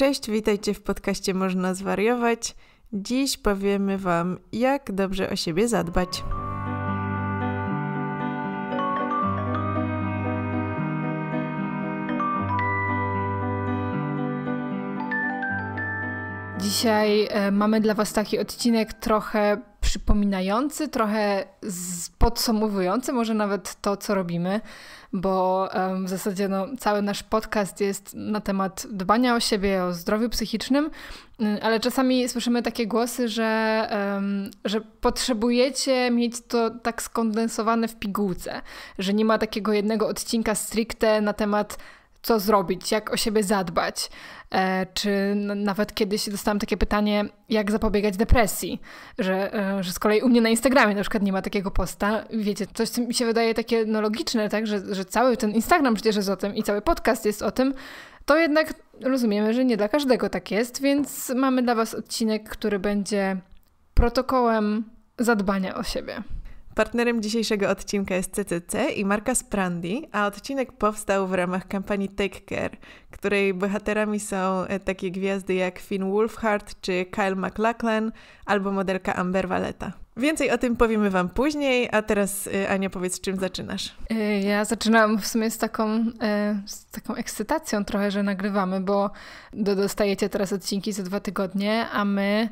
Cześć, witajcie w podcaście Można Zwariować. Dziś powiemy Wam, jak dobrze o siebie zadbać. Dzisiaj e, mamy dla Was taki odcinek trochę przypominający, trochę podsumowujący może nawet to, co robimy, bo w zasadzie no, cały nasz podcast jest na temat dbania o siebie, o zdrowiu psychicznym, y, ale czasami słyszymy takie głosy, że, że potrzebujecie mieć to tak skondensowane w pigułce, że nie ma takiego jednego odcinka stricte na temat co zrobić, jak o siebie zadbać. E, czy nawet kiedyś dostałam takie pytanie, jak zapobiegać depresji, że, e, że z kolei u mnie na Instagramie na przykład nie ma takiego posta. Wiecie, coś co mi się wydaje takie no, logiczne, tak? że, że cały ten Instagram przecież jest o tym i cały podcast jest o tym, to jednak rozumiemy, że nie dla każdego tak jest, więc mamy dla Was odcinek, który będzie protokołem zadbania o siebie. Partnerem dzisiejszego odcinka jest CCC i marka Sprandi, a odcinek powstał w ramach kampanii Take Care, której bohaterami są e, takie gwiazdy jak Finn Wolfhard czy Kyle MacLachlan albo modelka Amber Valletta. Więcej o tym powiemy Wam później, a teraz e, Ania powiedz, czym zaczynasz? E, ja zaczynam w sumie z taką, z taką ekscytacją trochę, że nagrywamy, bo dostajecie teraz odcinki za dwa tygodnie, a my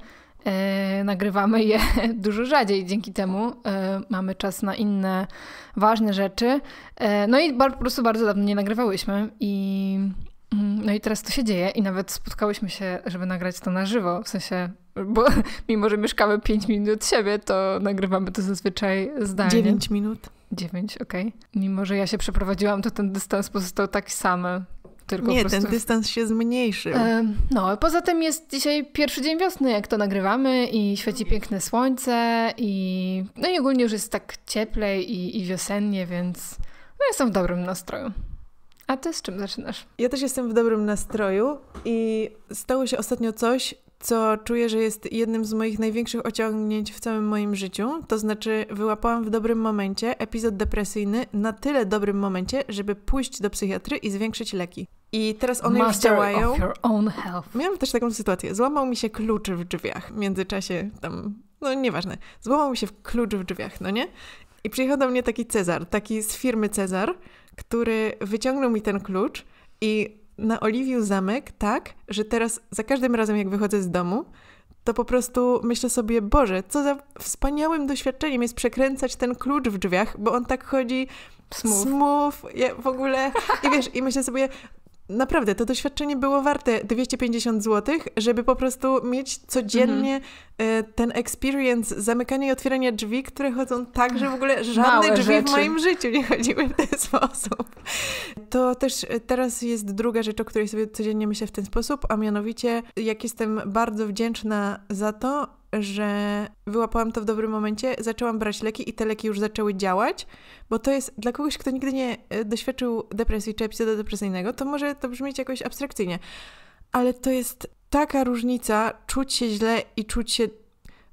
E, nagrywamy je dużo rzadziej. Dzięki temu e, mamy czas na inne ważne rzeczy. E, no i po prostu bardzo dawno nie nagrywałyśmy i mm, no i teraz to się dzieje i nawet spotkałyśmy się, żeby nagrać to na żywo, w sensie, bo mimo, że mieszkamy 5 minut od siebie, to nagrywamy to zazwyczaj zdalnie. 9 minut. 9, okej. Okay. Mimo, że ja się przeprowadziłam, to ten dystans pozostał taki sam tylko Nie, ten dystans się zmniejszył. No, poza tym jest dzisiaj pierwszy dzień wiosny, jak to nagrywamy i świeci piękne słońce i no i ogólnie już jest tak cieplej i, i wiosennie, więc no jestem w dobrym nastroju. A ty z czym zaczynasz? Ja też jestem w dobrym nastroju i stało się ostatnio coś, co czuję, że jest jednym z moich największych osiągnięć w całym moim życiu. To znaczy, wyłapałam w dobrym momencie epizod depresyjny na tyle dobrym momencie, żeby pójść do psychiatry i zwiększyć leki. I teraz one Master już działają. Of your own health. Miałam też taką sytuację. Złamał mi się klucz w drzwiach. W międzyczasie tam, no nieważne. Złamał mi się klucz w drzwiach, no nie? I przyjechał do mnie taki Cezar, taki z firmy Cezar, który wyciągnął mi ten klucz i na Oliwiu zamek tak, że teraz za każdym razem, jak wychodzę z domu, to po prostu myślę sobie, Boże, co za wspaniałym doświadczeniem jest przekręcać ten klucz w drzwiach, bo on tak chodzi smooth, smooth w ogóle, i wiesz, i myślę sobie, naprawdę to doświadczenie było warte 250 zł, żeby po prostu mieć codziennie mhm. E, ten experience zamykania i otwierania drzwi, które chodzą tak, że w ogóle żadne Małe drzwi rzeczy. w moim życiu nie chodziły w ten sposób. To też e, teraz jest druga rzecz, o której sobie codziennie myślę w ten sposób, a mianowicie jak jestem bardzo wdzięczna za to, że wyłapałam to w dobrym momencie, zaczęłam brać leki i te leki już zaczęły działać, bo to jest dla kogoś, kto nigdy nie e, doświadczył depresji czy epizodu depresyjnego, to może to brzmieć jakoś abstrakcyjnie, ale to jest taka różnica czuć się źle i czuć się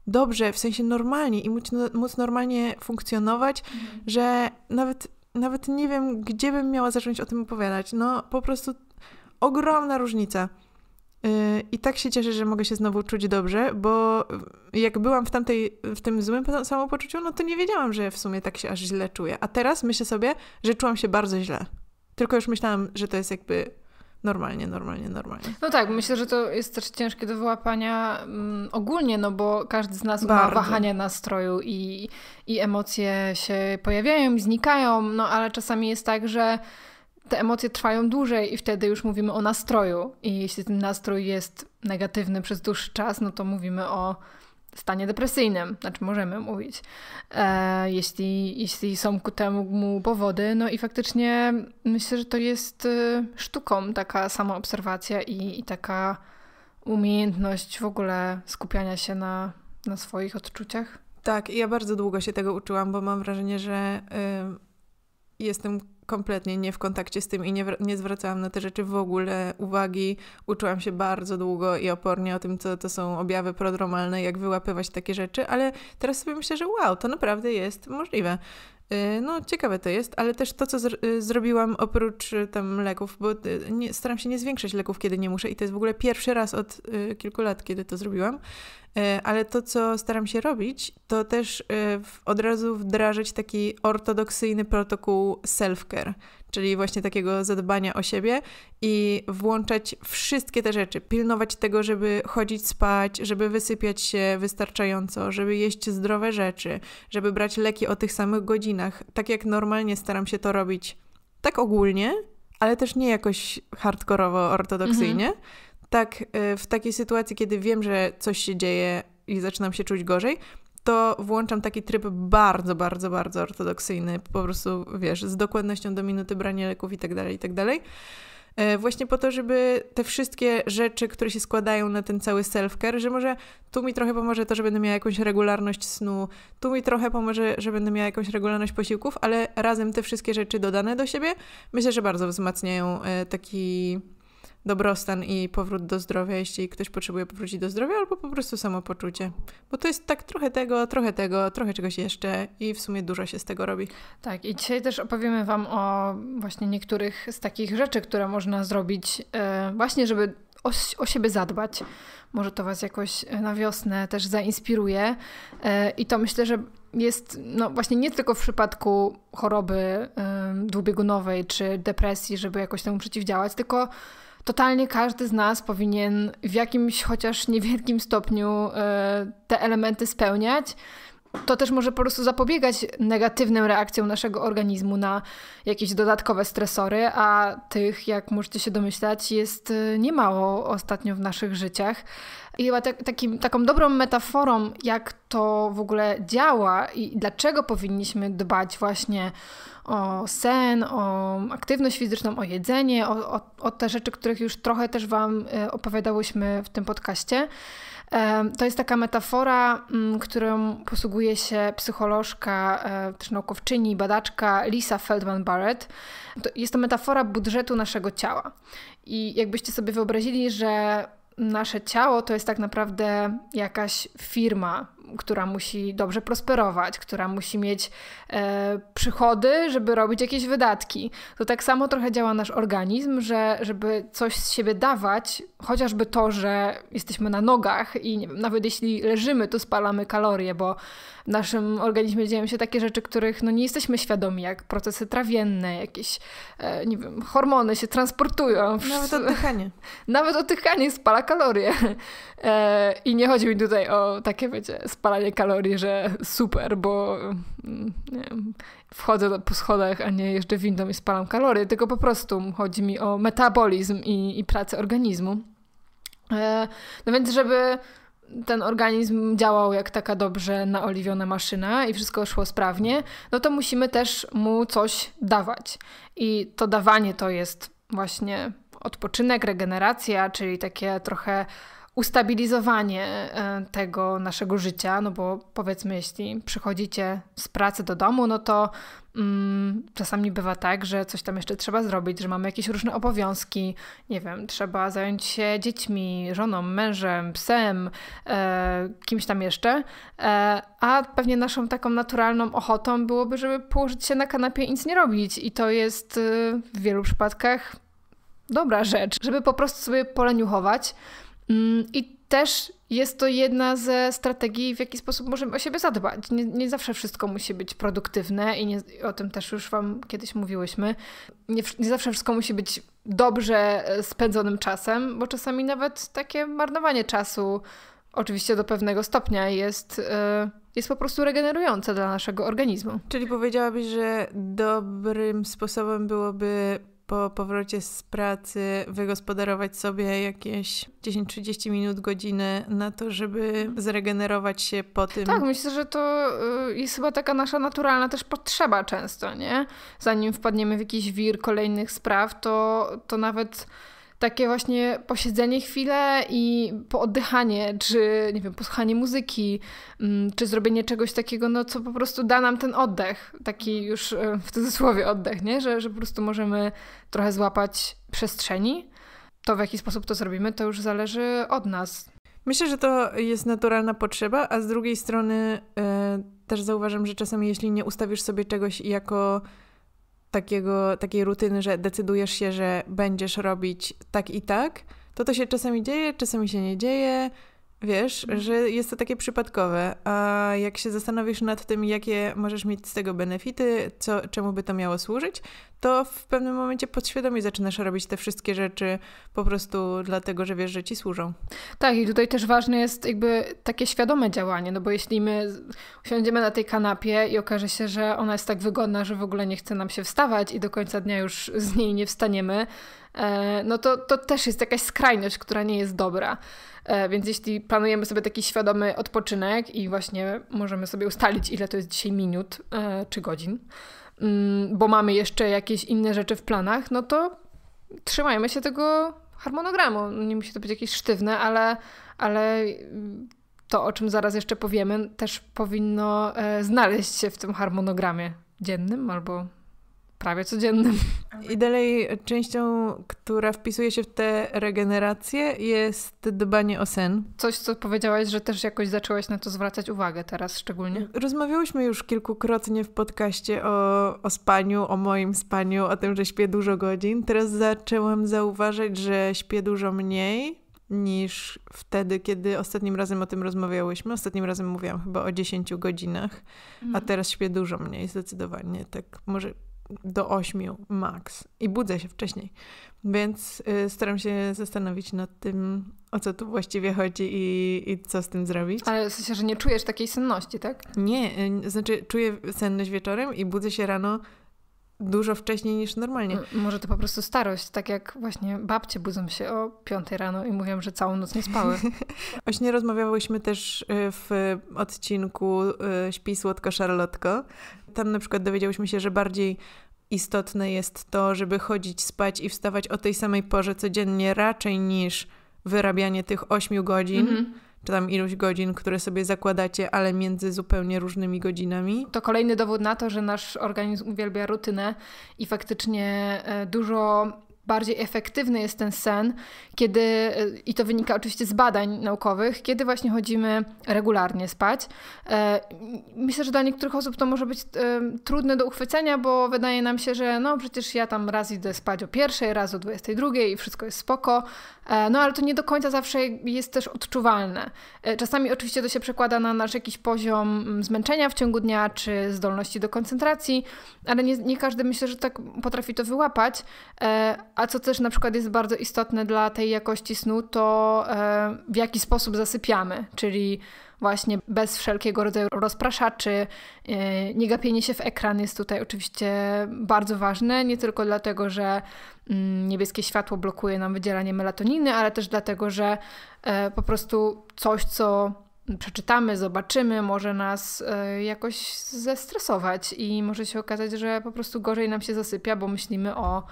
dobrze, w sensie normalnie i móc, no, móc normalnie funkcjonować, mhm. że nawet, nawet nie wiem, gdzie bym miała zacząć o tym opowiadać. No po prostu ogromna różnica. Y, I tak się cieszę, że mogę się znowu czuć dobrze, bo jak byłam w, tamtej, w tym złym samopoczuciu, no to nie wiedziałam, że w sumie tak się aż źle czuję. A teraz myślę sobie, że czułam się bardzo źle. Tylko już myślałam, że to jest jakby normalnie, normalnie, normalnie. No tak, myślę, że to jest też ciężkie do wyłapania mm, ogólnie, no bo każdy z nas Bardzo. ma wahania nastroju i, i emocje się pojawiają i znikają, no ale czasami jest tak, że te emocje trwają dłużej i wtedy już mówimy o nastroju. I jeśli ten nastrój jest negatywny przez dłuższy czas, no to mówimy o stanie depresyjnym, znaczy możemy mówić, e, jeśli, jeśli są ku temu mu powody. No i faktycznie myślę, że to jest e, sztuką taka samoobserwacja i, i taka umiejętność w ogóle skupiania się na, na swoich odczuciach. Tak, ja bardzo długo się tego uczyłam, bo mam wrażenie, że y, jestem kompletnie nie w kontakcie z tym i nie, nie zwracałam na te rzeczy w ogóle uwagi. Uczyłam się bardzo długo i opornie o tym, co to są objawy prodromalne, jak wyłapywać takie rzeczy, ale teraz sobie myślę, że wow, to naprawdę jest możliwe. Y, no, ciekawe to jest, ale też to, co zr y, zrobiłam oprócz y, tam leków, bo nie, staram się nie zwiększać leków, kiedy nie muszę i to jest w ogóle pierwszy raz od y, kilku lat, kiedy to zrobiłam, ale to, co staram się robić, to też od razu wdrażać taki ortodoksyjny protokół self-care, czyli właśnie takiego zadbania o siebie i włączać wszystkie te rzeczy, pilnować tego, żeby chodzić spać, żeby wysypiać się wystarczająco, żeby jeść zdrowe rzeczy, żeby brać leki o tych samych godzinach, tak jak normalnie staram się to robić, tak ogólnie, ale też nie jakoś hardkorowo ortodoksyjnie. Mhm. Tak, y, w takiej sytuacji, kiedy wiem, że coś się dzieje i zaczynam się czuć gorzej, to włączam taki tryb bardzo, bardzo, bardzo ortodoksyjny, po prostu, wiesz, z dokładnością do minuty brania leków i tak dalej, i tak dalej. E, właśnie po to, żeby te wszystkie rzeczy, które się składają na ten cały self-care, że może tu mi trochę pomoże to, że będę miała jakąś regularność snu, tu mi trochę pomoże, że będę miała jakąś regularność posiłków, ale razem te wszystkie rzeczy dodane do siebie, myślę, że bardzo wzmacniają e, taki dobrostan i powrót do zdrowia, jeśli ktoś potrzebuje powrócić do zdrowia, albo po prostu samopoczucie. Bo to jest tak trochę tego, trochę tego, trochę czegoś jeszcze i w sumie dużo się z tego robi. Tak, i dzisiaj też opowiemy Wam o właśnie niektórych z takich rzeczy, które można zrobić, e, właśnie żeby o, o siebie zadbać. Może to Was jakoś e, na wiosnę też zainspiruje. E, I to myślę, że jest no właśnie nie tylko w przypadku choroby dwubiegunowej czy depresji, żeby jakoś temu przeciwdziałać, tylko totalnie każdy z nas powinien w jakimś chociaż niewielkim stopniu e, te elementy spełniać to też może po prostu zapobiegać negatywnym reakcjom naszego organizmu na jakieś dodatkowe stresory, a tych, jak możecie się domyślać, jest y, niemało ostatnio w naszych życiach. I chyba tak, takim, taką dobrą metaforą, jak to w ogóle działa i dlaczego powinniśmy dbać właśnie o sen, o aktywność fizyczną, o jedzenie, o, o, o te rzeczy, których już trochę też Wam y, opowiadałyśmy w tym podcaście to jest taka metafora, mm, którą posługuje się psycholożka, e, też naukowczyni, badaczka Lisa Feldman-Barrett. Jest to metafora budżetu naszego ciała. I jakbyście sobie wyobrazili, że nasze ciało to jest tak naprawdę jakaś firma, która musi dobrze prosperować, która musi mieć e, przychody, żeby robić jakieś wydatki. To tak samo trochę działa nasz organizm, że żeby coś z siebie dawać, chociażby to, że jesteśmy na nogach i wiem, nawet jeśli leżymy, to spalamy kalorie, bo w naszym organizmie dzieją się takie rzeczy, których no, nie jesteśmy świadomi, jak procesy trawienne, jakieś e, nie wiem, hormony się transportują. Nawet oddychanie. Nawet oddychanie spala kalorie. E, I nie chodzi mi tutaj o takie, wiecie, spalanie kalorii, że super, bo mm, wiem, wchodzę po schodach, a nie jeżdżę windą i spalam kalorie, tylko po prostu chodzi mi o metabolizm i, i pracę organizmu. E, no więc, żeby ten organizm działał jak taka dobrze naoliwiona maszyna i wszystko szło sprawnie, no to musimy też mu coś dawać. I to dawanie to jest właśnie odpoczynek, regeneracja, czyli takie trochę ustabilizowanie e, tego naszego życia, no bo powiedzmy, jeśli przychodzicie z pracy do domu, no to mm, czasami bywa tak, że coś tam jeszcze trzeba zrobić, że mamy jakieś różne obowiązki, nie wiem, trzeba zająć się dziećmi, żoną, mężem, psem, e, kimś tam jeszcze, e, a pewnie naszą taką naturalną ochotą byłoby, żeby położyć się na kanapie i nic nie robić i to jest e, w wielu przypadkach dobra rzecz, żeby po prostu sobie poleniuchować, Mm, I też jest to jedna ze strategii, w jaki sposób możemy o siebie zadbać. Nie, nie zawsze wszystko musi być produktywne i nie, o tym też już Wam kiedyś mówiłyśmy. Nie, nie, zawsze wszystko musi być dobrze e, spędzonym czasem, bo czasami nawet takie marnowanie czasu, oczywiście do pewnego stopnia, jest. E, jest po prostu regenerujące dla naszego organizmu. Czyli powiedziałabyś, że dobrym sposobem byłoby po powrocie z pracy wygospodarować sobie jakieś 10-30 minut, godziny na to, żeby zregenerować się po tym. Tak, myślę, że to y, jest chyba taka nasza naturalna też potrzeba często, nie? Zanim wpadniemy w jakiś wir kolejnych spraw, to, to nawet takie właśnie posiedzenie chwilę i pooddychanie, czy nie wiem, posłuchanie muzyki, mm, czy zrobienie czegoś takiego, no co po prostu da nam ten oddech, taki już e, w cudzysłowie oddech, nie? Że, że po prostu możemy trochę złapać przestrzeni. To w jaki sposób to zrobimy, to już zależy od nas. Myślę, że to jest naturalna potrzeba, a z drugiej strony yy, też zauważam, że czasami jeśli nie ustawisz sobie czegoś jako takiego, takiej rutyny, że decydujesz się, że będziesz robić tak i tak, to to się czasami dzieje, czasami się nie dzieje, Wiesz, mhm. że jest to takie przypadkowe, a jak się zastanowisz nad tym, jakie możesz mieć z tego benefity, co, czemu by to miało służyć, to w pewnym momencie podświadomie zaczynasz robić te wszystkie rzeczy po prostu dlatego, że wiesz, że ci służą. Tak, i tutaj też ważne jest jakby takie świadome działanie, no bo jeśli my usiądziemy na tej kanapie i okaże się, że ona jest tak wygodna, że w ogóle nie chce nam się wstawać i do końca dnia już z niej nie wstaniemy, E, no to, to też jest jakaś skrajność, która nie jest dobra. E, więc jeśli planujemy sobie taki świadomy odpoczynek i właśnie możemy sobie ustalić, ile to jest dzisiaj minut e, czy godzin, mm, bo mamy jeszcze jakieś inne rzeczy w planach, no to trzymajmy się tego harmonogramu. Nie musi to być jakieś sztywne, ale, ale to, o czym zaraz jeszcze powiemy, też powinno znaleźć się w tym harmonogramie dziennym albo prawie codziennym. I dalej częścią, która wpisuje się w te regeneracje jest dbanie o sen. Coś, co powiedziałaś, że też jakoś zaczęłaś na to zwracać uwagę teraz szczególnie. Rozmawiałyśmy już kilkukrotnie w podcaście o, o spaniu, o moim spaniu, o tym, że śpię dużo godzin. Teraz zaczęłam zauważyć, że śpię dużo mniej, niż wtedy, kiedy ostatnim razem o tym rozmawiałyśmy. Ostatnim razem mówiłam chyba o 10 godzinach, mm. a mhm. teraz śpię dużo mniej, zdecydowanie. Tak, może do 8 max i budzę się wcześniej. Więc y, staram się zastanowić nad tym, o co tu właściwie chodzi i, i co z tym zrobić. Ale w sensie, że nie czujesz takiej senności, tak? Nie, y, znaczy czuję senność wieczorem i budzę się rano dużo wcześniej niż normalnie. Może to po prostu starość, tak jak właśnie babcie budzą się o 5 rano i mówią, że całą noc nie spały. właśnie rozmawiałyśmy też y, w odcinku y, Śpi słodko szarlotko tam na przykład dowiedziałyśmy się, że bardziej istotne jest to, żeby chodzić, spać i wstawać o tej samej porze codziennie, raczej niż wyrabianie tych 8 godzin. Mm -hmm. Czy tam iluś godzin, które sobie zakładacie, ale między zupełnie różnymi godzinami. To kolejny dowód na to, że nasz organizm uwielbia rutynę i faktycznie e, dużo bardziej efektywny jest ten sen, kiedy, i to wynika oczywiście z badań naukowych, kiedy właśnie chodzimy regularnie spać. E, myślę, że dla niektórych osób to może być e, trudne do uchwycenia, bo wydaje nam się, że no przecież ja tam raz idę spać o pierwszej, raz o 22 i wszystko jest spoko, E, no ale to nie do końca zawsze jest też odczuwalne. E, czasami oczywiście to się przekłada na nasz jakiś poziom mm, zmęczenia w ciągu dnia, czy zdolności do koncentracji, ale nie, nie każdy myślę, że tak potrafi to wyłapać. E, a co też na przykład jest bardzo istotne dla tej jakości snu, to w jaki sposób zasypiamy, czyli właśnie bez wszelkiego rodzaju rozpraszaczy. E, nie gapienie się w ekran jest tutaj oczywiście bardzo ważne, nie tylko dlatego, że mm, niebieskie światło blokuje nam wydzielanie melatoniny, ale też dlatego, że e, po prostu coś, co przeczytamy, zobaczymy, może nas e, jakoś zestresować i może się okazać, że po prostu gorzej nam się zasypia, bo myślimy o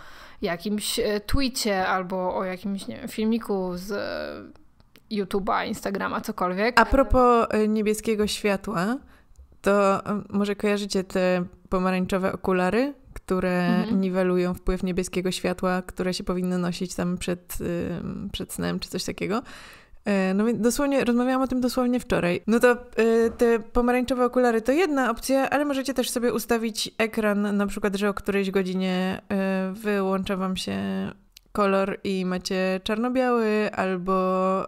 jakimś tweetie albo o jakimś wiem, filmiku z YouTube'a, Instagrama, cokolwiek. A propos e, niebieskiego światła, to e, może kojarzycie te pomarańczowe okulary, które mhm. niwelują wpływ niebieskiego światła, które się powinno nosić tam przed, przed snem czy coś takiego. E, no dosłownie, rozmawiałam o tym dosłownie wczoraj. No to y, te pomarańczowe okulary to jedna opcja, ale możecie też sobie ustawić ekran, na przykład, że o którejś godzinie y, wyłącza wam się kolor i macie czarno-biały albo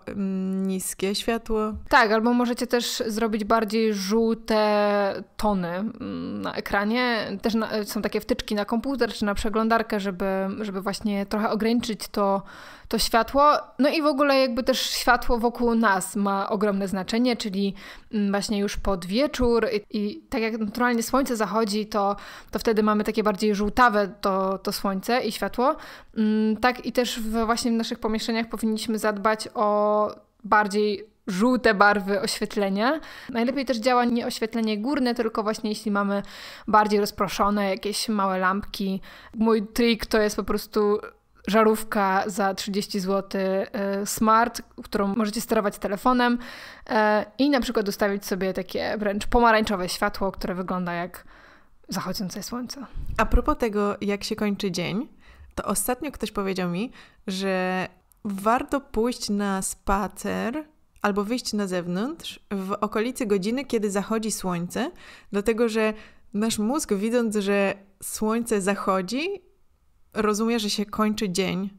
mm, niskie światło. Tak, albo możecie też zrobić bardziej żółte tony mm, na ekranie. Też na, są takie wtyczki na komputer czy na przeglądarkę, żeby, żeby właśnie trochę ograniczyć to to światło. No i w ogóle jakby też światło wokół nas ma ogromne znaczenie, czyli mm, właśnie już pod wieczór i, i tak jak naturalnie słońce zachodzi, to, to wtedy mamy takie bardziej żółtawe to, to słońce i światło. Mm, tak i też w, właśnie w naszych pomieszczeniach powinniśmy zadbać o bardziej żółte barwy oświetlenia. Najlepiej też działa nie oświetlenie górne, tylko właśnie jeśli mamy bardziej rozproszone jakieś małe lampki. Mój trik to jest po prostu żarówka za 30 zł e, smart, którą możecie sterować telefonem e, i na przykład ustawić sobie takie wręcz pomarańczowe światło, które wygląda jak zachodzące słońce. A propos tego, jak się kończy dzień, to ostatnio ktoś powiedział mi, że warto pójść na spacer albo wyjść na zewnątrz w okolicy godziny, kiedy zachodzi słońce, dlatego że nasz mózg, widząc, że słońce zachodzi, rozumie, że się kończy dzień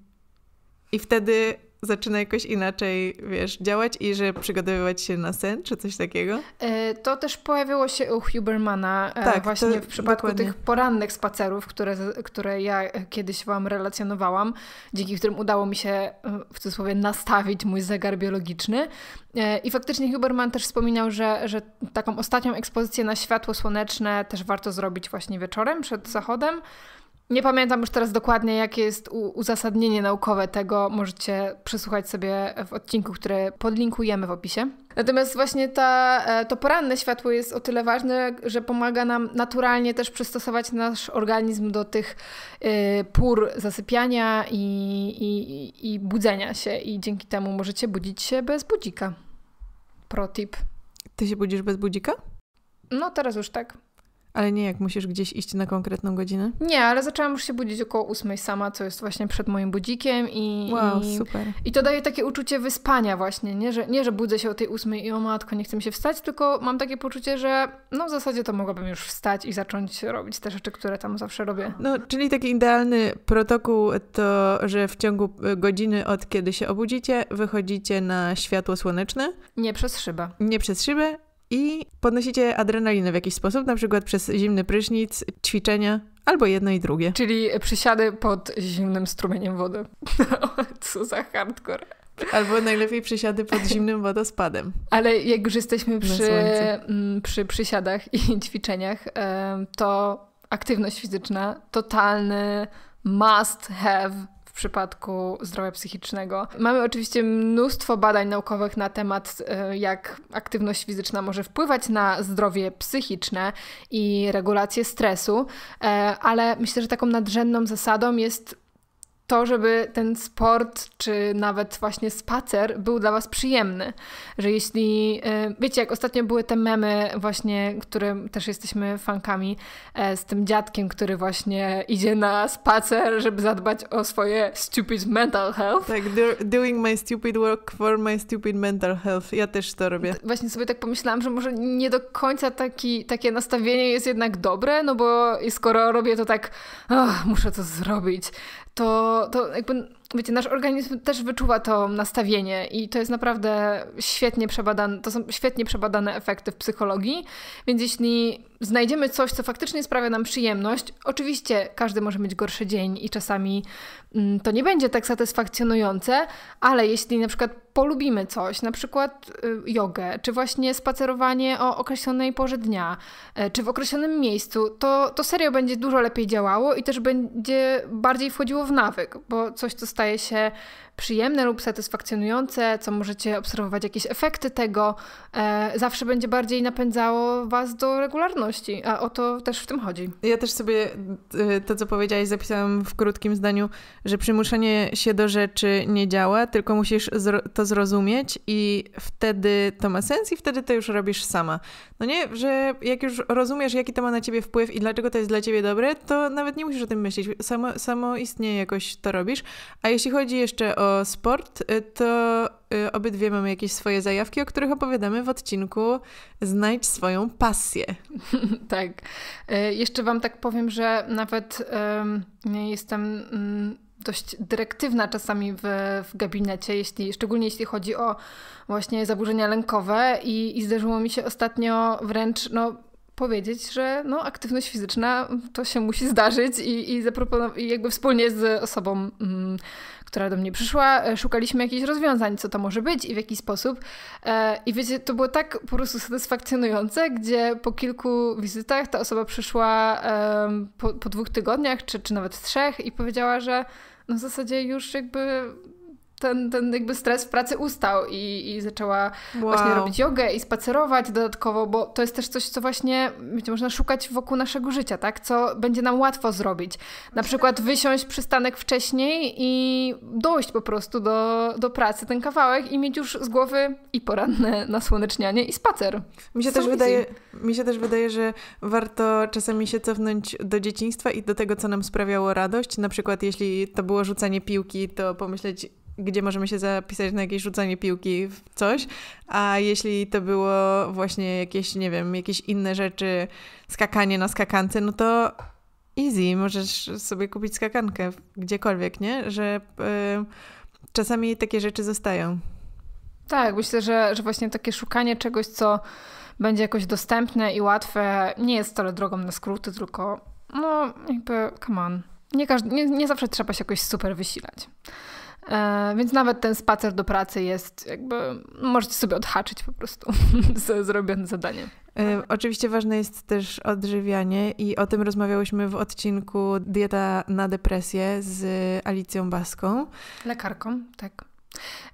i wtedy zaczyna jakoś inaczej, wiesz, działać i że przygotowywać się na sen, czy coś takiego? E, to też pojawiło się u Hubermana e, tak, właśnie w przypadku dokładnie. tych porannych spacerów, które, które ja e, kiedyś Wam relacjonowałam, dzięki którym udało mi się w cudzysłowie nastawić mój zegar biologiczny. I faktycznie Huberman też wspominał, że, że taką ostatnią ekspozycję na światło słoneczne też warto zrobić właśnie wieczorem, przed zachodem, nie pamiętam już teraz dokładnie, jakie jest uzasadnienie naukowe tego. Możecie przesłuchać sobie w odcinku, który podlinkujemy w opisie. Natomiast właśnie ta, e, to poranne światło jest o tyle ważne, że pomaga nam naturalnie też przystosować nasz organizm do tych e, pór zasypiania i, i, i budzenia się. I dzięki temu możecie budzić się bez budzika. Pro tip. Ty się budzisz bez budzika? No teraz już tak. Ale nie, jak musisz gdzieś iść na konkretną godzinę? Nie, ale zaczęłam już się budzić około ósmej sama, co jest właśnie przed moim budzikiem i... Wow, i, super. I to daje takie uczucie wyspania właśnie, nie że, nie, że budzę się o tej ósmej i o matko, nie chcę mi się wstać, tylko mam takie poczucie, że no w zasadzie to mogłabym już wstać i zacząć robić te rzeczy, które tam zawsze robię. No, czyli taki idealny protokół to, że w ciągu y, godziny od kiedy się obudzicie, wychodzicie na światło słoneczne. Nie przez szybę. Nie przez szybę, i podnosicie adrenalinę w jakiś sposób, na przykład przez zimny prysznic, ćwiczenia, albo jedno i drugie. Czyli przysiady pod zimnym strumieniem wody. Co za hardcore. Albo najlepiej przysiady pod zimnym wodospadem. Ale jak już jesteśmy przy, mm, przy przysiadach i ćwiczeniach, to aktywność fizyczna, totalny must have przypadku zdrowia psychicznego. Mamy oczywiście mnóstwo badań naukowych na temat, y, jak aktywność fizyczna może wpływać na zdrowie psychiczne i regulację stresu, e, ale myślę, że taką nadrzędną zasadą jest to, żeby ten sport, czy nawet właśnie spacer był dla Was przyjemny. Że jeśli, e, wiecie, jak ostatnio były te memy właśnie, które też jesteśmy fankami, e, z tym dziadkiem, który właśnie idzie na spacer, żeby zadbać o swoje stupid mental health. Tak, doing my stupid work for my stupid mental health. Ja też to robię. Właśnie sobie tak pomyślałam, że może nie do końca taki, takie nastawienie jest jednak dobre, no bo skoro robię to tak, oh, muszę to zrobić, to, to jakby wiecie, nasz organizm też wyczuwa to nastawienie i to jest naprawdę świetnie przebadane, to są świetnie przebadane efekty w psychologii, więc jeśli znajdziemy coś, co faktycznie sprawia nam przyjemność, oczywiście każdy może mieć gorszy dzień i czasami mm, to nie będzie tak satysfakcjonujące, ale jeśli na przykład polubimy coś, na przykład y, jogę, czy właśnie spacerowanie o określonej porze dnia, e, czy w określonym miejscu, to, to serio będzie dużo lepiej działało i też będzie bardziej wchodziło w nawyk, bo coś, co staje się przyjemne lub satysfakcjonujące, co możecie obserwować jakieś efekty tego, e, zawsze będzie bardziej napędzało Was do regularności, a o to też w tym chodzi. Ja też sobie e, to, co powiedziałaś, zapisałam w krótkim zdaniu, że przymuszenie się do rzeczy nie działa, tylko musisz to zrozumieć i wtedy to ma sens i wtedy to już robisz sama. No nie, że jak już rozumiesz, jaki to ma na ciebie wpływ i dlaczego to jest dla ciebie dobre, to nawet nie musisz o tym myśleć. Samo, samo istnieje jakoś to robisz. A jeśli chodzi jeszcze o o sport, y, to y, obydwie mamy jakieś swoje zajawki, o których opowiadamy w odcinku Znajdź swoją pasję. tak. Y, jeszcze Wam tak powiem, że nawet um, jestem. Um, dość dyrektywna czasami w, w gabinecie, jeśli, szczególnie jeśli chodzi o właśnie zaburzenia lękowe i, i zdarzyło mi się ostatnio wręcz no, powiedzieć, że no, aktywność fizyczna to się musi zdarzyć i, i, i jakby wspólnie z osobą, mm, która do mnie przyszła, e, szukaliśmy jakichś rozwiązań, co to może być i w jaki sposób. E, I wiecie, to było tak po prostu satysfakcjonujące, gdzie po kilku wizytach ta osoba przyszła e, po, po, dwóch tygodniach, czy, czy nawet trzech i powiedziała, że no w zasadzie już jakby ten, ten jakby stres w pracy ustał i, i zaczęła wow. właśnie robić jogę i spacerować dodatkowo, bo to jest też coś, co właśnie można szukać wokół naszego życia, tak? Co będzie nam łatwo zrobić. Na przykład wysiąść przystanek wcześniej i dojść po prostu do, do pracy ten kawałek i mieć już z głowy i poranne nasłonecznianie i spacer. Mi się, też wydaje, mi się też wydaje, że warto czasami się cofnąć do dzieciństwa i do tego, co nam sprawiało radość. Na przykład jeśli to było rzucanie piłki, to pomyśleć gdzie możemy się zapisać na jakieś rzucanie piłki w coś, a jeśli to było właśnie jakieś, nie wiem, jakieś inne rzeczy, skakanie na skakance, no to easy, możesz sobie kupić skakankę gdziekolwiek, nie? Że y, czasami takie rzeczy zostają. Tak, myślę, że, że właśnie takie szukanie czegoś, co będzie jakoś dostępne i łatwe, nie jest wcale drogą na skróty, tylko no jakby, come on. Nie, każdy, nie, nie zawsze trzeba się jakoś super wysilać. E, więc nawet ten spacer do pracy jest jakby, możecie sobie odhaczyć po prostu zrobione zadanie. E, oczywiście ważne jest też odżywianie i o tym rozmawiałyśmy w odcinku Dieta na depresję z Alicją Baską. Lekarką, tak.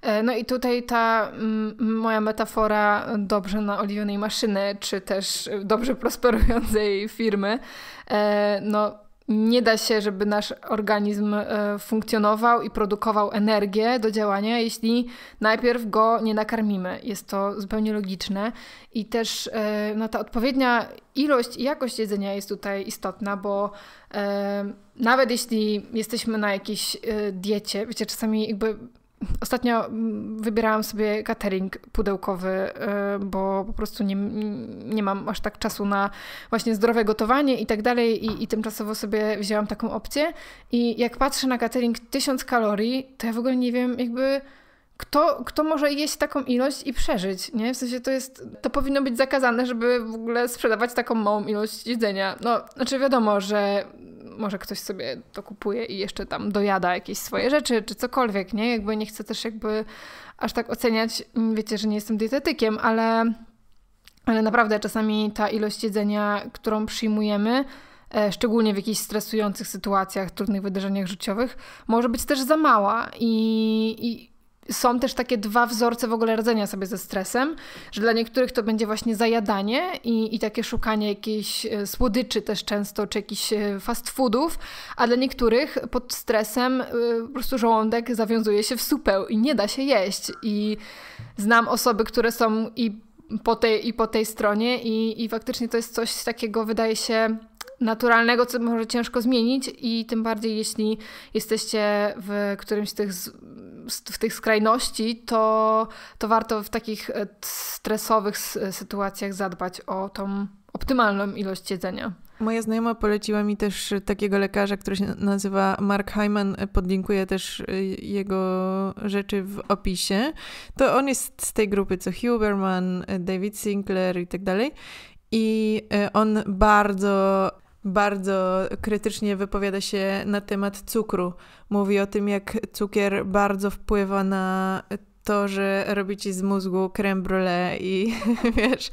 E, no i tutaj ta mm, moja metafora dobrze naoliwionej maszyny, czy też dobrze prosperującej firmy, no nie da się, żeby nasz organizm e, funkcjonował i produkował energię do działania, jeśli najpierw go nie nakarmimy. Jest to zupełnie logiczne i też e, no, ta odpowiednia ilość i jakość jedzenia jest tutaj istotna, bo e, nawet jeśli jesteśmy na jakiejś diecie, wiecie, czasami jakby Ostatnio mm, wybierałam sobie catering pudełkowy, y, bo po prostu nie, nie mam aż tak czasu na właśnie zdrowe gotowanie i tak dalej i, i tymczasowo sobie wzięłam taką opcję i jak patrzę na catering 1000 kalorii, to ja w ogóle nie wiem jakby kto, kto może jeść taką ilość i przeżyć, nie? W sensie to jest, to powinno być zakazane, żeby w ogóle sprzedawać taką małą ilość jedzenia. No, znaczy wiadomo, że może ktoś sobie to kupuje i jeszcze tam dojada jakieś swoje rzeczy, czy cokolwiek, nie? Jakby nie chcę też jakby aż tak oceniać, mm, wiecie, że nie jestem dietetykiem, ale, ale naprawdę czasami ta ilość jedzenia, którą przyjmujemy, e, szczególnie w jakichś stresujących sytuacjach, trudnych wydarzeniach życiowych, może być też za mała i, i są też takie dwa wzorce w ogóle radzenia sobie ze stresem, że dla niektórych to będzie właśnie zajadanie i, i takie szukanie jakiejś e, słodyczy też często, czy jakichś e, fast foodów, a dla niektórych pod stresem e, po prostu żołądek zawiązuje się w supeł i nie da się jeść. I znam osoby, które są i po tej, i po tej stronie i, i faktycznie to jest coś takiego, wydaje się, naturalnego, co może ciężko zmienić i tym bardziej jeśli jesteście w którymś z tych w tych skrajności, to, to warto w takich e, stresowych sytuacjach zadbać o tą optymalną ilość jedzenia. Moja znajoma poleciła mi też takiego lekarza, który się nazywa Mark Hyman. Podlinkuję też e, jego rzeczy w opisie. To on jest z tej grupy co Huberman, e, David Sinclair i tak dalej. I on bardzo bardzo krytycznie wypowiada się na temat cukru. Mówi o tym, jak cukier bardzo wpływa na to, że robi ci z mózgu creme brulee i wiesz,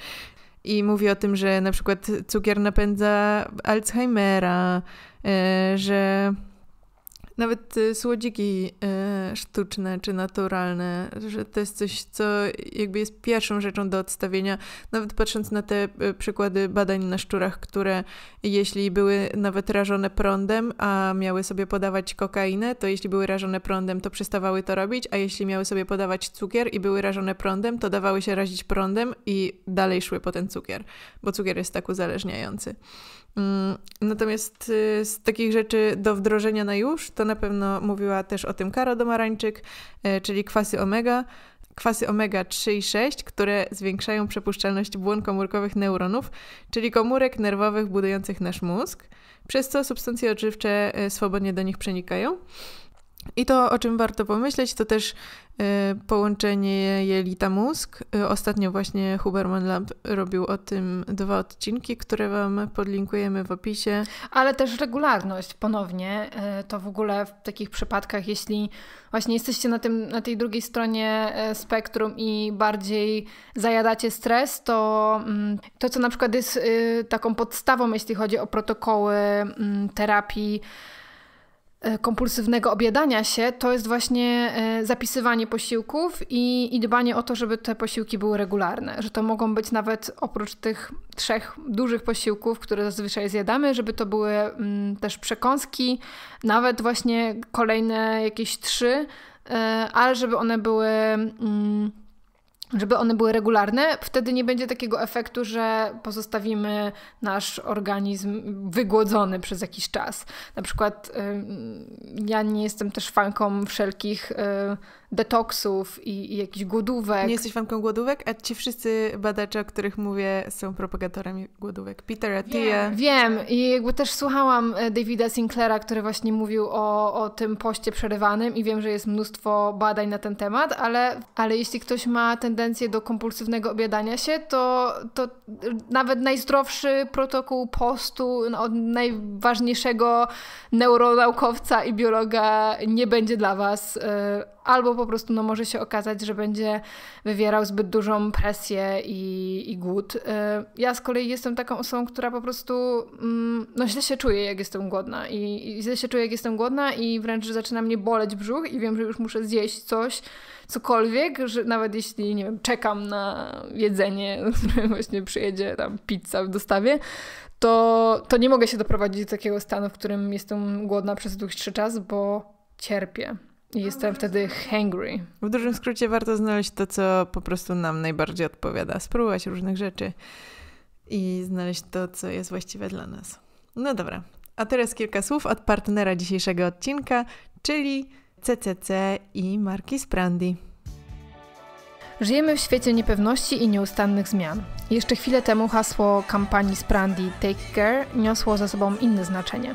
i mówi o tym, że na przykład cukier napędza Alzheimera, e, że nawet y, słodziki y, sztuczne czy naturalne, że to jest coś, co jakby jest pierwszą rzeczą do odstawienia. Nawet patrząc na te y, przykłady badań na szczurach, które jeśli były nawet rażone prądem, a miały sobie podawać kokainę, to jeśli były rażone prądem, to przestawały to robić, a jeśli miały sobie podawać cukier i były rażone prądem, to dawały się razić prądem i dalej szły po ten cukier, bo cukier jest tak uzależniający. Mm, natomiast y, z takich rzeczy do wdrożenia na już, to na pewno mówiła też o tym Karo Domarańczyk, e, czyli kwasy omega, kwasy omega-3 i 6, które zwiększają przepuszczalność błon komórkowych neuronów, czyli komórek nerwowych budujących nasz mózg, przez co substancje odżywcze e, swobodnie do nich przenikają. I to, o czym warto pomyśleć, to też y, połączenie jelita-mózg. Y, ostatnio właśnie Huberman Lab robił o tym dwa odcinki, które Wam podlinkujemy w opisie. Ale też regularność ponownie. Y, to w ogóle w takich przypadkach, jeśli właśnie jesteście na, tym, na tej drugiej stronie spektrum i bardziej zajadacie stres, to mm, to, co na przykład jest taką podstawą, jeśli chodzi o protokoły mm, terapii, E, kompulsywnego objadania się, to jest właśnie e, zapisywanie posiłków i, i, dbanie o to, żeby te posiłki były regularne. Że to mogą być nawet oprócz tych trzech dużych posiłków, które zazwyczaj zjadamy, żeby to były mm, też przekąski, nawet właśnie kolejne jakieś trzy, y, ale żeby one były. Mm, żeby one były regularne, wtedy nie będzie takiego efektu, że pozostawimy nasz organizm wygłodzony przez jakiś czas. Na przykład ja nie jestem też fanką wszelkich y, detoksów i, i jakichś głodówek. Nie jesteś fanką głodówek, a ci wszyscy badacze, o których mówię, są propagatorami głodówek. Peter Attia. Yeah. Wiem i jakby też słuchałam e, Davida Sinclaira, który właśnie mówił o, o tym poście przerywanym i wiem, że jest mnóstwo badań na ten temat, ale, ale jeśli ktoś ma tendencję do kompulsywnego obiadania się, to, to nawet najzdrowszy protokół postu od najważniejszego neuronaukowca i biologa nie będzie dla Was e, albo po prostu no, może się okazać, że będzie wywierał zbyt dużą presję i, i głód. Y, ja z kolei jestem taką osobą, która po prostu mm, no, źle się czuje, jak jestem głodna. I, I źle się czuję, jak jestem głodna, i wręcz zaczyna mnie boleć brzuch, i wiem, że już muszę zjeść coś, cokolwiek, że nawet jeśli, nie wiem, czekam na jedzenie, które właśnie przyjedzie tam pizza w dostawie, to, to nie mogę się doprowadzić do takiego stanu, w którym jestem głodna przez dłuższy czas, bo cierpię. Jestem wtedy hangry. W dużym skrócie warto znaleźć to, co po prostu nam najbardziej odpowiada. Spróbować różnych rzeczy i znaleźć to, co jest właściwe dla nas. No dobra, a teraz kilka słów od partnera dzisiejszego odcinka, czyli CCC i marki Sprandi. Żyjemy w świecie niepewności i nieustannych zmian. Jeszcze chwilę temu hasło kampanii Sprandi Take Care niosło ze sobą inne znaczenie.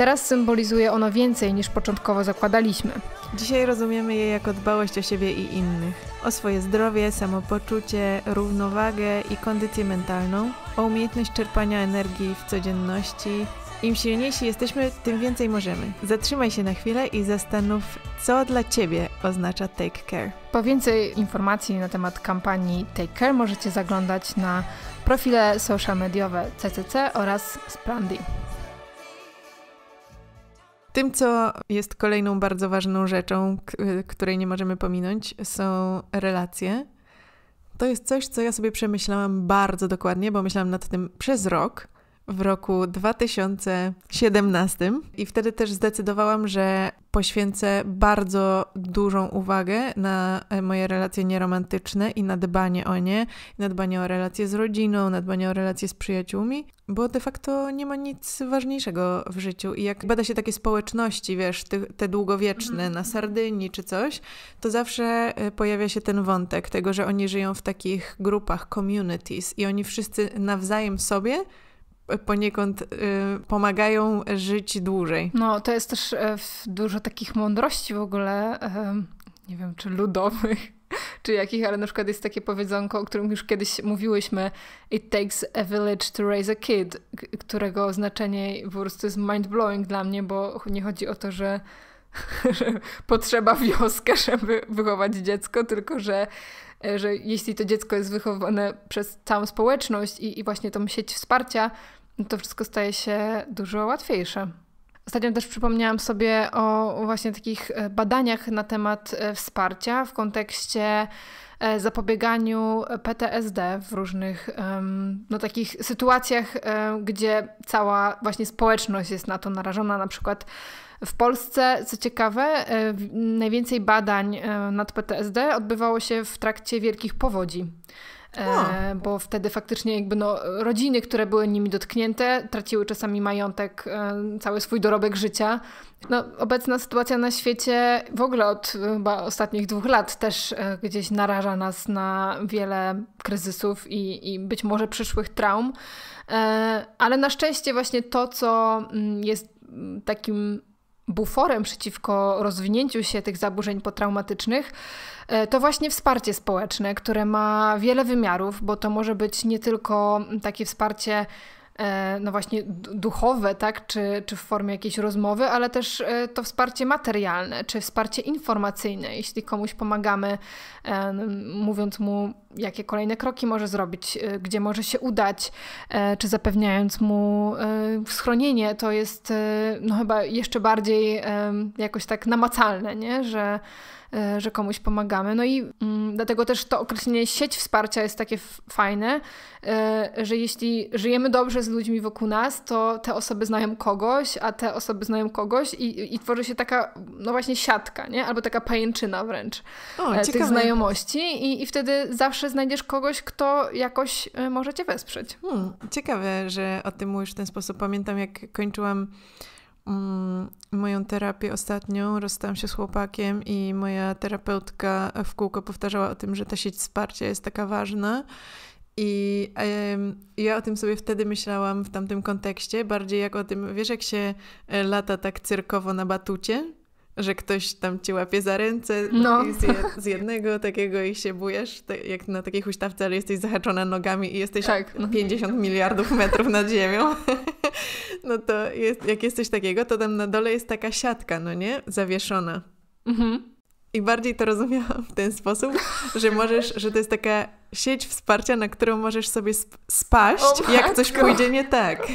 Teraz symbolizuje ono więcej niż początkowo zakładaliśmy. Dzisiaj rozumiemy je jako dbałość o siebie i innych, o swoje zdrowie, samopoczucie, równowagę i kondycję mentalną, o umiejętność czerpania energii w codzienności. Im silniejsi jesteśmy, tym więcej możemy. Zatrzymaj się na chwilę i zastanów, co dla Ciebie oznacza Take Care. Po więcej informacji na temat kampanii Take Care możecie zaglądać na profile social mediowe CCC oraz Sprandi. Tym, co jest kolejną bardzo ważną rzeczą, której nie możemy pominąć, są relacje. To jest coś, co ja sobie przemyślałam bardzo dokładnie, bo myślałam nad tym przez rok w roku 2017 i wtedy też zdecydowałam, że poświęcę bardzo dużą uwagę na e, moje relacje nieromantyczne i na dbanie o nie, na dbanie o relacje z rodziną, na dbanie o relacje z przyjaciółmi, bo de facto nie ma nic ważniejszego w życiu. I jak bada się takie społeczności, wiesz, te, te długowieczne mhm. na Sardynii czy coś, to zawsze e, pojawia się ten wątek tego, że oni żyją w takich grupach, communities i oni wszyscy nawzajem sobie poniekąd y, pomagają żyć dłużej. No, to jest też e, dużo takich mądrości w ogóle, nie wiem, czy ludowych, czy jakich, ale na przykład jest takie powiedzonko, o którym już kiedyś mówiłyśmy, it takes a village to raise a kid, którego znaczenie po prostu jest mind-blowing dla mnie, bo nie chodzi o to, że potrzeba wioskę, żeby wychować dziecko, tylko że, e, że jeśli to dziecko jest wychowane przez całą społeczność i, i właśnie tą sieć wsparcia, no to wszystko staje się dużo łatwiejsze. Ostatnio też przypomniałam sobie o właśnie takich e, badaniach na temat e, wsparcia w kontekście e, zapobieganiu PTSD w różnych no, takich sytuacjach, gdzie cała właśnie społeczność jest na to narażona, na przykład w Polsce, co ciekawe, najwięcej badań nad PTSD odbywało się w trakcie wielkich powodzi. E, bo wtedy faktycznie jakby no, rodziny, które były nimi dotknięte, traciły czasami majątek, e, cały swój dorobek życia. No, obecna sytuacja na świecie w ogóle od e, chyba ostatnich dwóch lat też e, gdzieś naraża nas na wiele kryzysów i, i być może przyszłych traum. E, ale na szczęście właśnie to, co mm, jest mm, takim buforem przeciwko rozwinięciu się tych zaburzeń potraumatycznych, e, to właśnie wsparcie społeczne, które ma wiele wymiarów, bo to może być nie tylko takie wsparcie E, no właśnie duchowe, tak, czy, czy w formie jakiejś rozmowy, ale też e, to wsparcie materialne, czy wsparcie informacyjne, jeśli komuś pomagamy, e, mówiąc mu, jakie kolejne kroki może zrobić, gdzie może się udać, czy zapewniając mu schronienie, to jest no chyba jeszcze bardziej jakoś tak namacalne, nie? że E, że komuś pomagamy. No i mm, dlatego też to określenie sieć wsparcia jest takie fajne, e, że jeśli żyjemy dobrze z ludźmi wokół nas, to te osoby znają kogoś, a te osoby znają kogoś i, i tworzy się taka, no właśnie siatka, nie? Albo taka pajęczyna wręcz o, e, tych ciekawe. znajomości i, i wtedy zawsze znajdziesz kogoś, kto jakoś może cię wesprzeć. Hmm, ciekawe, że o tym mówisz w ten sposób. Pamiętam, jak kończyłam Mm, moją terapię ostatnią. Rozstałam się z chłopakiem i moja terapeutka w kółko powtarzała o tym, że ta sieć wsparcia jest taka ważna. I ja o tym sobie wtedy myślałam w tamtym kontekście, bardziej jak o tym, wiesz, jak się e, lata tak cyrkowo na batucie, że ktoś tam ci łapie za ręce no. z, z, jednego takiego i się bujesz, jak na takiej huśtawce, ale jesteś zahaczona nogami i jesteś tak. 50 no. miliardów metrów nad ziemią. no to jest, jak jest coś takiego, to tam na dole jest taka siatka, no nie? Zawieszona. Mhm. I bardziej to rozumiałam w ten sposób, że możesz, że to jest taka sieć wsparcia, na którą możesz sobie spaść, o, jak coś pójdzie nie tak.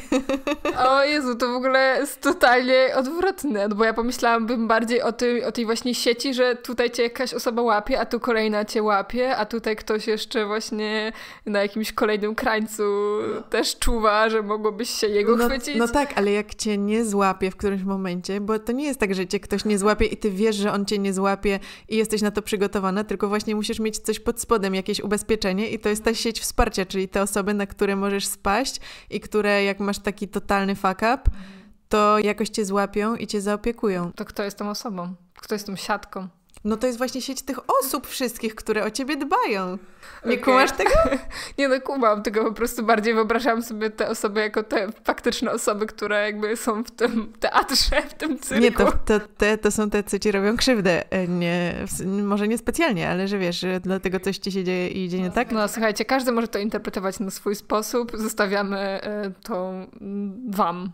O Jezu, to w ogóle jest totalnie odwrotne, bo ja pomyślałabym bardziej o, ty, o tej właśnie sieci, że tutaj cię jakaś osoba łapie, a tu kolejna cię łapie, a tutaj ktoś jeszcze właśnie na jakimś kolejnym krańcu też czuwa, że mogłobyś się jego no, chwycić. No tak, ale jak cię nie złapie w którymś momencie, bo to nie jest tak, że cię ktoś nie złapie i ty wiesz, że on cię nie złapie i jesteś na to przygotowana, tylko właśnie musisz mieć coś pod spodem, jakieś ubezpieczenie i to jest ta sieć wsparcia, czyli te osoby, na które możesz spaść i które jak masz taki totalny fuck up, to jakoś cię złapią i cię zaopiekują. To kto jest tą osobą? Kto jest tą siatką? no to jest właśnie sieć tych osób wszystkich, które o ciebie dbają. Nie okay. kumasz tego? nie no, kumam, tylko po prostu bardziej wyobrażam sobie te osoby jako te faktyczne osoby, które jakby są w tym teatrze, w tym cyrku. Nie, to, to, te, to są te, co ci robią krzywdę. E, nie, może nie specjalnie, ale że wiesz, że dlatego coś ci się dzieje i idzie nie tak. No, no słuchajcie, każdy może to interpretować na swój sposób. Zostawiamy e, to wam.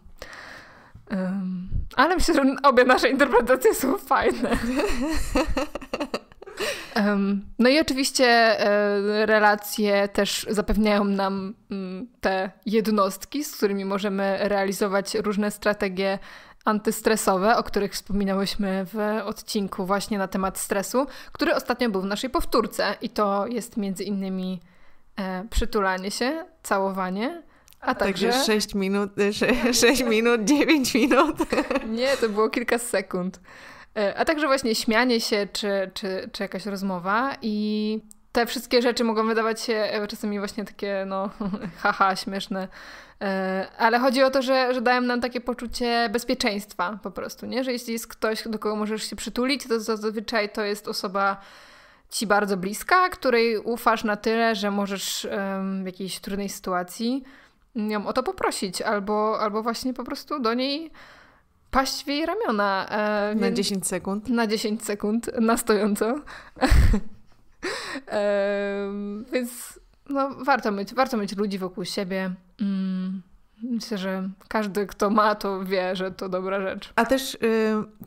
Um, ale myślę, że obie nasze interpretacje są fajne. Um, no i oczywiście e, relacje też zapewniają nam m, mm, te jednostki, z którymi możemy realizować różne strategie antystresowe, o których wspominałyśmy w odcinku właśnie na temat stresu, który ostatnio był w naszej powtórce i to jest między innymi e, przytulanie się, całowanie, a także... także 6 minut, 6, e, 6 minut, 9 minut. Nie, to było kilka sekund. E, a także właśnie śmianie się, czy, czy, czy jakaś rozmowa i te wszystkie rzeczy mogą wydawać się e, czasami właśnie takie, no, haha, śmieszne. Ale chodzi o to, że, że dają nam takie poczucie bezpieczeństwa po prostu, nie? Że jeśli jest ktoś, do kogo możesz się przytulić, to zazwyczaj to jest osoba ci bardzo bliska, której ufasz na tyle, że możesz w jakiejś trudnej sytuacji ją o to poprosić, albo, albo właśnie po prostu do niej paść w jej ramiona. E, na więc, 10 sekund. Na 10 sekund, na stojąco. e, więc no, warto, mieć, warto mieć ludzi wokół siebie. Mm Myślę, że każdy, kto ma, to wie, że to dobra rzecz. A też y,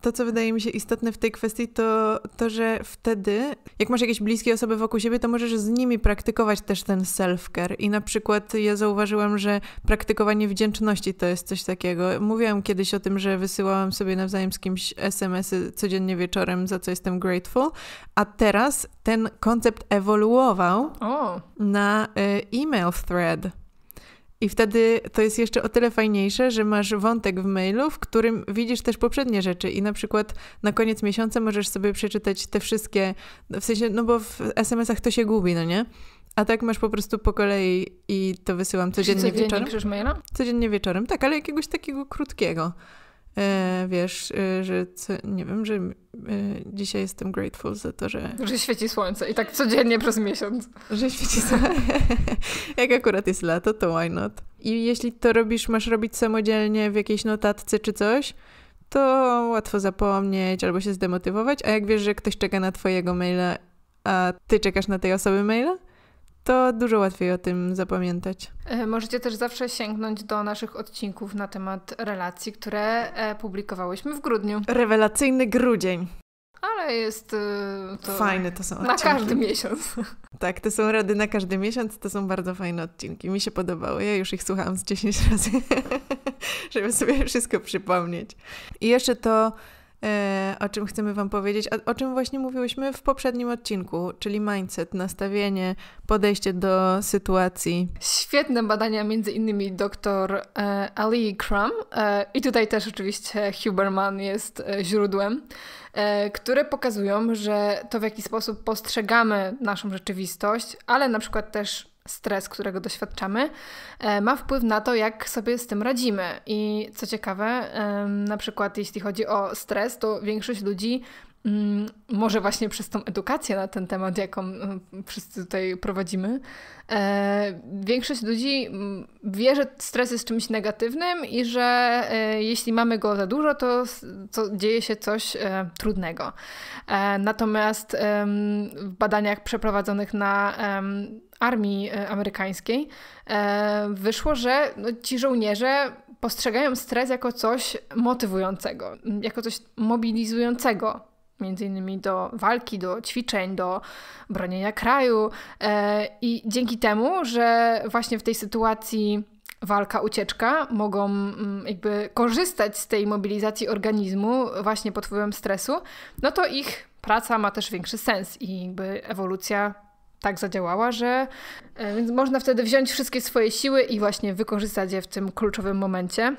to, co wydaje mi się istotne w tej kwestii, to to, że wtedy, jak masz jakieś bliskie osoby wokół siebie, to możesz z nimi praktykować też ten self-care. I na przykład ja zauważyłam, że praktykowanie wdzięczności to jest coś takiego. Mówiłam kiedyś o tym, że wysyłałam sobie nawzajem z kimś SMS-y codziennie wieczorem, za co jestem grateful, a teraz ten koncept ewoluował oh. na y, e-mail thread. I wtedy to jest jeszcze o tyle fajniejsze, że masz wątek w mailu, w którym widzisz też poprzednie rzeczy i na przykład na koniec miesiąca możesz sobie przeczytać te wszystkie, w sensie, no bo w SMS-ach to się gubi, no nie? A tak masz po prostu po kolei i to wysyłam codziennie, codziennie wieczorem. Codziennie maila? Codziennie wieczorem, tak, ale jakiegoś takiego krótkiego. E, wiesz, e, że co, nie wiem, że e, dzisiaj jestem grateful za to, że... Że świeci słońce i tak codziennie przez miesiąc. Że świeci słońce. Jak akurat jest lato, to why not? I jeśli to robisz, masz robić samodzielnie w jakiejś notatce czy coś, to łatwo zapomnieć albo się zdemotywować, a jak wiesz, że ktoś czeka na twojego maila, a ty czekasz na tej osoby maila, to dużo łatwiej o tym zapamiętać. E, możecie też zawsze sięgnąć do naszych odcinków na temat relacji, które e, publikowałyśmy w grudniu. Rewelacyjny grudzień. Ale jest e, to. Fajne to są odcinki. Na każdy miesiąc. Tak, to są rady na każdy miesiąc. To są bardzo fajne odcinki. Mi się podobały. Ja już ich słuchałam z 10 razy, żeby sobie wszystko przypomnieć. I jeszcze to E, o czym chcemy Wam powiedzieć, o, o czym właśnie mówiłyśmy w poprzednim odcinku, czyli mindset, nastawienie, podejście do sytuacji. Świetne badania, między innymi dr e, Ali Crum e, i tutaj też oczywiście Huberman jest źródłem, które pokazują, że to w jaki sposób postrzegamy naszą rzeczywistość, ale na przykład też stres, którego doświadczamy, e, ma wpływ na to, jak sobie z tym radzimy. I co ciekawe, na przykład jeśli chodzi o stres, to większość ludzi Mm, może właśnie przez tą edukację na ten temat, jaką mm, wszyscy tutaj prowadzimy, e, większość ludzi mm, wie, że stres jest czymś negatywnym i że e, jeśli mamy go za dużo, to, to dzieje się coś e, trudnego. natomiast w badaniach przeprowadzonych na armii amerykańskiej wyszło, że no, ci żołnierze postrzegają stres jako coś motywującego, jako coś mobilizującego między innymi do walki, do ćwiczeń, do bronienia kraju. E, I dzięki temu, że właśnie w tej sytuacji walka, ucieczka mogą mm, jakby korzystać z tej mobilizacji organizmu właśnie pod wpływem stresu, no to ich praca ma też większy sens i jakby ewolucja tak zadziałała, że e, więc można wtedy wziąć wszystkie swoje siły i właśnie wykorzystać je w tym kluczowym momencie.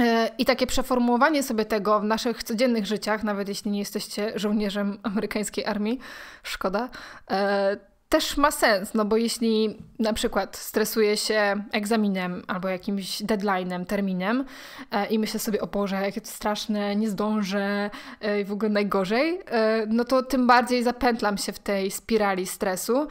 E, I takie przeformułowanie sobie tego w naszych codziennych życiach, nawet jeśli nie jesteście żołnierzem amerykańskiej armii, szkoda, e, też ma sens, no bo jeśli na przykład stresuję się egzaminem albo jakimś deadline'em, terminem e, i myślę sobie, o Boże, jakie to straszne, nie zdążę i w ogóle najgorzej, no to tym bardziej zapętlam się w tej spirali stresu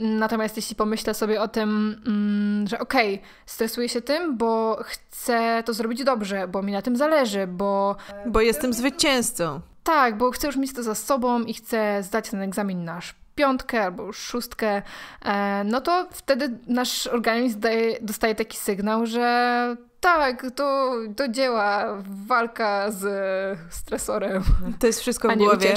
Natomiast jeśli pomyślę sobie o tym, mm, że okej, okay, stresuję się tym, bo chcę to zrobić dobrze, bo mi na tym zależy, bo. Bo jestem zwycięzcą. Tak, bo chcę już mieć to za sobą i chcę zdać ten egzamin nasz piątkę albo już szóstkę, e, no to wtedy nasz organizm daje, dostaje taki sygnał, że tak, to, to dzieła walka z stresorem. To jest wszystko w głowie.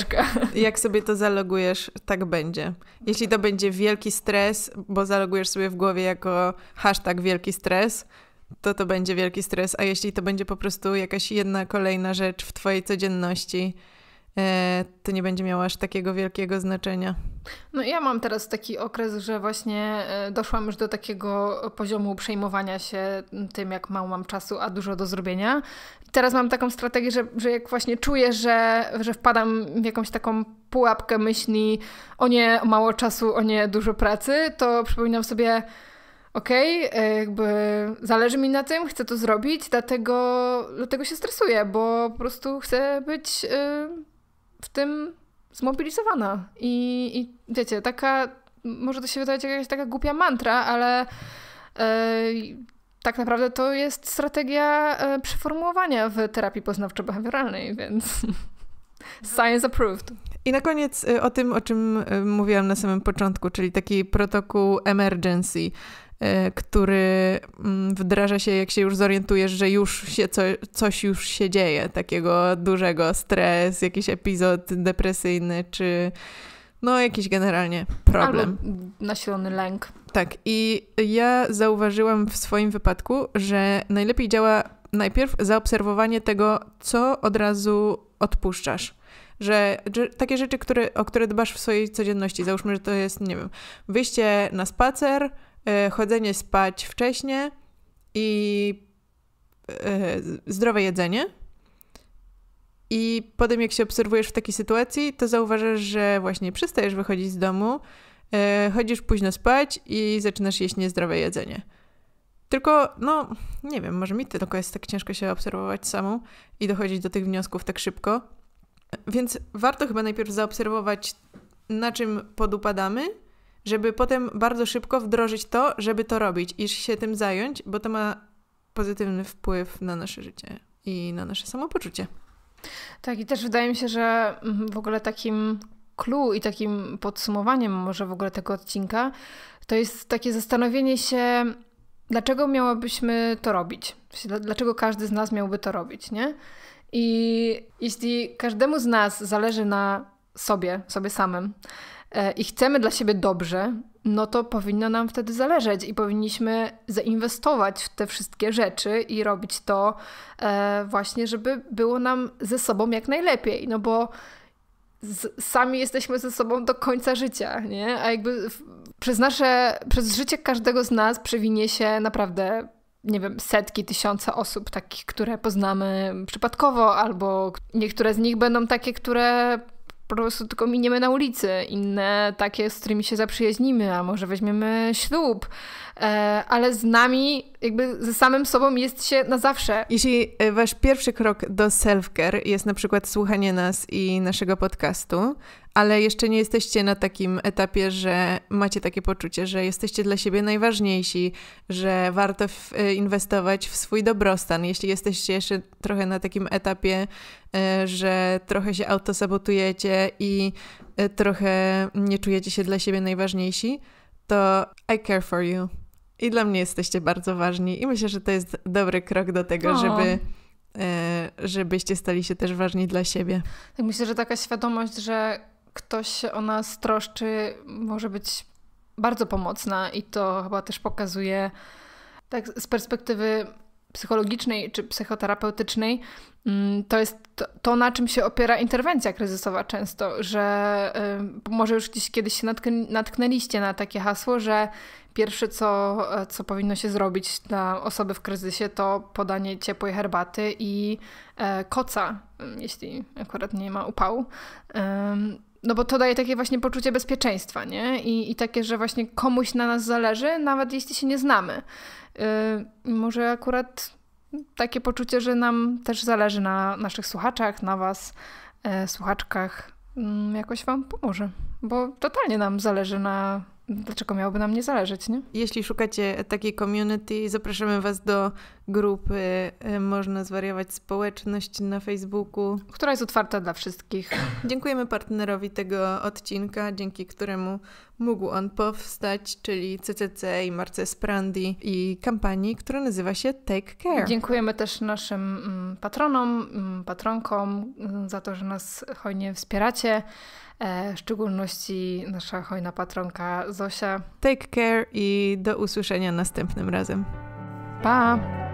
Jak sobie to zalogujesz, tak będzie. Jeśli to będzie wielki stres, bo zalogujesz sobie w głowie jako hashtag wielki stres, to to będzie wielki stres. A jeśli to będzie po prostu jakaś jedna kolejna rzecz w twojej codzienności, E, to nie będzie miało aż takiego wielkiego znaczenia. No ja mam teraz taki okres, że właśnie e, doszłam już do takiego poziomu przejmowania się tym, jak mało mam czasu, a dużo do zrobienia. Teraz mam taką strategię, że, że jak właśnie czuję, że, że wpadam w jakąś taką pułapkę myśli o nie mało czasu, o nie dużo pracy, to przypominam sobie okej, okay, e, jakby zależy mi na tym, chcę to zrobić, dlatego, dlatego się stresuję, bo po prostu chcę być... Yy w tym zmobilizowana. I, i wiecie, taka, może to się wydawać jakaś taka głupia mantra, ale yy, tak naprawdę to jest strategia yy, przeformułowania w terapii poznawczo-behawioralnej, więc science approved. I na koniec e, o tym, o czym mówiłam na samym początku, czyli taki protokół emergency. E, który mm, wdraża się, jak się już zorientujesz, że już się co, coś już się dzieje, takiego dużego stres, jakiś epizod depresyjny, czy no jakiś generalnie problem. Albo nasilony lęk. Tak, i ja zauważyłam w swoim wypadku, że najlepiej działa najpierw zaobserwowanie tego, co od razu odpuszczasz. Że, że, takie rzeczy, które, o które dbasz w swojej codzienności, załóżmy, że to jest, nie wiem, wyjście na spacer, E, chodzenie spać wcześnie i e, zdrowe jedzenie. I potem, jak się obserwujesz w takiej sytuacji, to zauważasz, że właśnie przestajesz wychodzić z domu, e, chodzisz późno spać i zaczynasz jeść niezdrowe jedzenie. Tylko, no, nie wiem, może mi tylko jest tak ciężko się obserwować samą i dochodzić do tych wniosków tak szybko. Więc warto chyba najpierw zaobserwować, na czym podupadamy, żeby potem bardzo szybko wdrożyć to, żeby to robić i się tym zająć, bo to ma pozytywny wpływ na nasze życie i na nasze samopoczucie. Tak, i też wydaje mi się, że mm, w ogóle takim clue i takim podsumowaniem może w ogóle tego odcinka to jest takie zastanowienie się, dlaczego miałabyśmy to robić? Dlaczego każdy z nas miałby to robić, nie? I jeśli każdemu z nas zależy na sobie, sobie samym, E, i chcemy dla siebie dobrze, no to powinno nam wtedy zależeć i powinniśmy zainwestować w te wszystkie rzeczy i robić to e, właśnie, żeby było nam ze sobą jak najlepiej. No bo z, sami jesteśmy ze sobą do końca życia, nie? A jakby w, przez nasze, przez życie każdego z nas przewinie się naprawdę, nie wiem, setki, tysiące osób takich, które poznamy przypadkowo, albo niektóre z nich będą takie, które po prostu tylko miniemy na ulicy, inne takie, z którymi się zaprzyjaźnimy, a może weźmiemy ślub, E, ale z nami, jakby ze samym sobą jest się na zawsze. Jeśli e, wasz pierwszy krok do self-care jest na przykład słuchanie nas i naszego podcastu, ale jeszcze nie jesteście na takim etapie, że macie takie poczucie, że jesteście dla siebie najważniejsi, że warto e, inwestować w swój dobrostan. Jeśli jesteście jeszcze trochę na takim etapie, że trochę się autosabotujecie i trochę nie czujecie się dla siebie najważniejsi, to I care for you. I dla mnie jesteście bardzo ważni i myślę, że to jest dobry krok do tego, o. żeby e, żebyście stali się też ważni dla siebie. Tak myślę, że taka świadomość, że ktoś się o nas troszczy, może być bardzo pomocna i to chyba też pokazuje tak z perspektywy psychologicznej czy psychoterapeutycznej, mm, to jest to, to, na czym się opiera interwencja kryzysowa często, że y, może już gdzieś kiedyś się natknęliście na takie hasło, że pierwsze, co, e, co powinno się zrobić dla osoby w kryzysie, to podanie ciepłej herbaty i e, koca, mm, jeśli akurat nie ma upału no bo to daje takie właśnie poczucie bezpieczeństwa, nie? I, I takie, że właśnie komuś na nas zależy, nawet jeśli się nie znamy. Y, może akurat takie poczucie, że nam też zależy na naszych słuchaczach, na Was, e, słuchaczkach, mm, jakoś Wam pomoże, bo totalnie nam zależy na dlaczego miałoby nam nie zależeć, nie? Jeśli szukacie takiej community, zapraszamy Was do grupy y, Można Zwariować Społeczność na Facebooku. Która jest otwarta dla wszystkich. Dziękujemy partnerowi tego odcinka, dzięki któremu mógł on powstać, czyli CCC i Marce Sprandi i kampanii, która nazywa się Take Care. Dziękujemy też naszym mm, patronom, mm, patronkom mm, za to, że nas hojnie wspieracie. E, w szczególności nasza hojna patronka Zosia. Take care i do usłyszenia następnym razem. Pa!